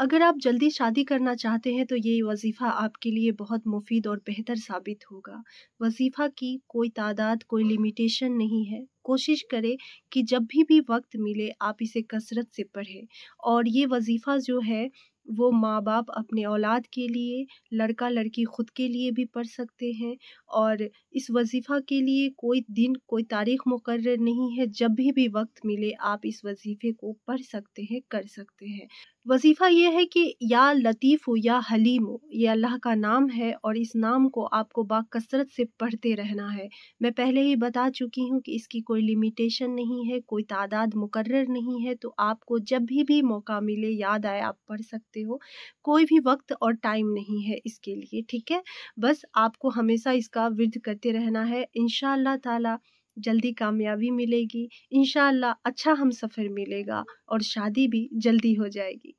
अगर आप जल्दी शादी करना चाहते हैं तो ये वजीफ़ा आपके लिए बहुत मुफीद और बेहतर साबित होगा वजीफ़ा की कोई तादाद कोई लिमिटेशन नहीं है कोशिश करें कि जब भी भी वक्त मिले आप इसे कसरत से पढ़ें और ये वजीफ़ा जो है वो माँ बाप अपने औलाद के लिए लड़का लड़की ख़ुद के लिए भी पढ़ सकते हैं और इस वजीफ़ा के लिए कोई दिन कोई तारीख़ मुकर नहीं है जब भी भी वक्त मिले आप इस वजीफ़े को पढ़ सकते हैं कर सकते हैं वजीफ़ा यह है कि या लतीफ़ हो या हलीम हो ये अल्लाह का नाम है और इस नाम को आपको कसरत से पढ़ते रहना है मैं पहले ही बता चुकी हूँ कि इसकी कोई लिमिटेशन नहीं है कोई तादाद मुकर नहीं है तो आपको जब भी भी मौका मिले याद आए आप पढ़ सकते सकते हो कोई भी वक्त और टाइम नहीं है इसके लिए ठीक है बस आपको हमेशा इसका विर्ध करते रहना है इन ताला जल्दी कामयाबी मिलेगी इन अच्छा हम सफ़र मिलेगा और शादी भी जल्दी हो जाएगी